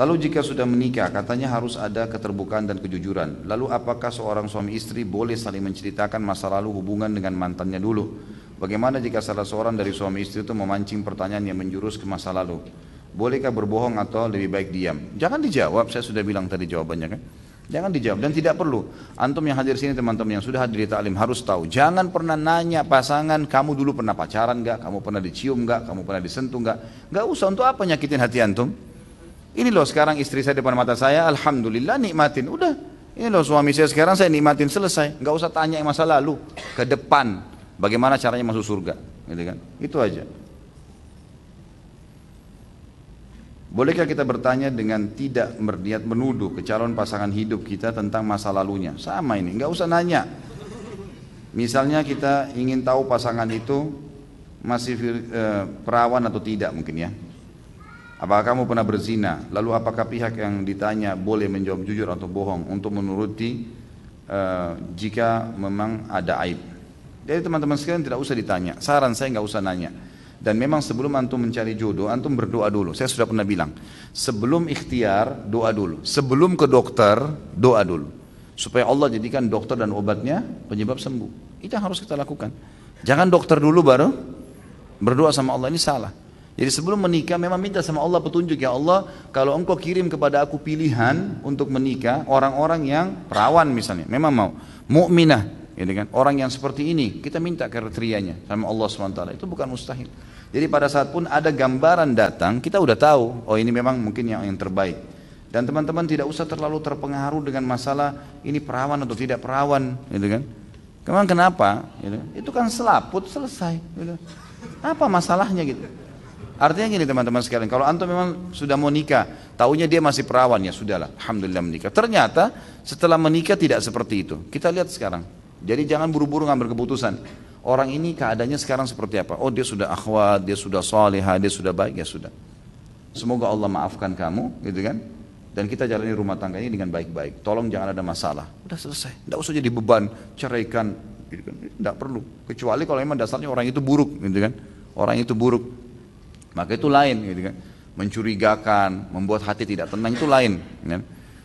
Lalu jika sudah menikah, katanya harus ada keterbukaan dan kejujuran. Lalu apakah seorang suami istri boleh saling menceritakan masa lalu hubungan dengan mantannya dulu? Bagaimana jika salah seorang dari suami istri itu memancing pertanyaan yang menjurus ke masa lalu? Bolehkah berbohong atau lebih baik diam? Jangan dijawab, saya sudah bilang tadi jawabannya kan. Jangan dijawab dan tidak perlu. Antum yang hadir sini teman-teman yang sudah hadir di taklim harus tahu. Jangan pernah nanya pasangan kamu dulu pernah pacaran gak? Kamu pernah dicium gak? Kamu pernah disentuh gak? Gak usah untuk apa nyakitin hati antum. Ini loh sekarang istri saya depan mata saya, Alhamdulillah nikmatin. Udah, ini loh suami saya sekarang saya nikmatin selesai. Nggak usah tanya yang masa lalu, ke depan. Bagaimana caranya masuk surga, gitu kan? Itu aja. Bolehkah kita bertanya dengan tidak berniat menuduh ke calon pasangan hidup kita tentang masa lalunya? Sama ini, nggak usah nanya. Misalnya kita ingin tahu pasangan itu masih eh, perawan atau tidak mungkin ya, Apakah kamu pernah berzina? Lalu apakah pihak yang ditanya boleh menjawab jujur atau bohong untuk menuruti uh, jika memang ada aib? Jadi teman-teman sekalian tidak usah ditanya. Saran saya nggak usah nanya. Dan memang sebelum antum mencari jodoh, antum berdoa dulu. Saya sudah pernah bilang, sebelum ikhtiar doa dulu. Sebelum ke dokter doa dulu. Supaya Allah jadikan dokter dan obatnya penyebab sembuh. Itu yang harus kita lakukan. Jangan dokter dulu baru berdoa sama Allah ini salah. Jadi sebelum menikah memang minta sama Allah petunjuk ya Allah kalau engkau kirim kepada aku pilihan untuk menikah orang-orang yang perawan misalnya memang mau mukminah ini gitu kan orang yang seperti ini kita minta kriterianya sama Allah SWT itu bukan mustahil. Jadi pada saat pun ada gambaran datang kita udah tahu oh ini memang mungkin yang yang terbaik. Dan teman-teman tidak usah terlalu terpengaruh dengan masalah ini perawan atau tidak perawan gitu kan. Memang kenapa? Gitu. Itu kan selaput selesai. Gitu. Apa masalahnya gitu? Artinya gini teman-teman sekalian, kalau antum memang sudah mau nikah, tahunya dia masih perawan ya sudahlah, alhamdulillah menikah. Ternyata setelah menikah tidak seperti itu. Kita lihat sekarang. Jadi jangan buru-buru ngambil keputusan. Orang ini keadaannya sekarang seperti apa? Oh dia sudah akhwat, dia sudah salihah, dia sudah baik, ya sudah. Semoga Allah maafkan kamu, gitu kan? Dan kita jalani rumah tangga ini dengan baik-baik. Tolong jangan ada masalah. Udah selesai. Tidak usah jadi beban, ceraikan, gitu kan? Tidak perlu. Kecuali kalau memang dasarnya orang itu buruk, gitu kan? Orang itu buruk, maka itu lain gitu kan. Mencurigakan, membuat hati tidak tenang itu lain. Ya.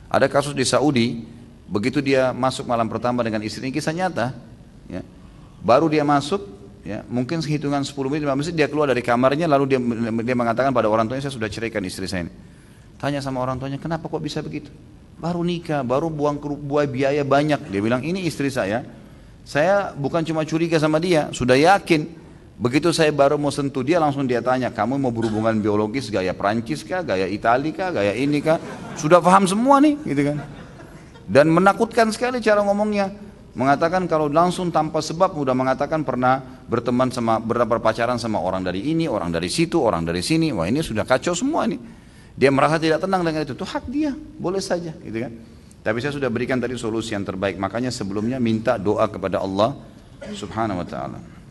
Ada kasus di Saudi, begitu dia masuk malam pertama dengan istrinya kisah nyata. Ya. Baru dia masuk, ya, mungkin hitungan 10 menit, mesti dia keluar dari kamarnya lalu dia dia mengatakan pada orang tuanya saya sudah ceraikan istri saya ini. Tanya sama orang tuanya, kenapa kok bisa begitu? Baru nikah, baru buang buah biaya banyak. Dia bilang, ini istri saya, saya bukan cuma curiga sama dia, sudah yakin Begitu saya baru mau sentuh dia langsung dia tanya, kamu mau berhubungan biologis gaya Prancis kah, gaya Itali kah, gaya ini kah? Sudah paham semua nih, gitu kan. Dan menakutkan sekali cara ngomongnya. Mengatakan kalau langsung tanpa sebab udah mengatakan pernah berteman sama berpacaran sama orang dari ini, orang dari situ, orang dari sini. Wah, ini sudah kacau semua nih. Dia merasa tidak tenang dengan itu. Itu hak dia, boleh saja, gitu kan. Tapi saya sudah berikan tadi solusi yang terbaik. Makanya sebelumnya minta doa kepada Allah Subhanahu wa taala.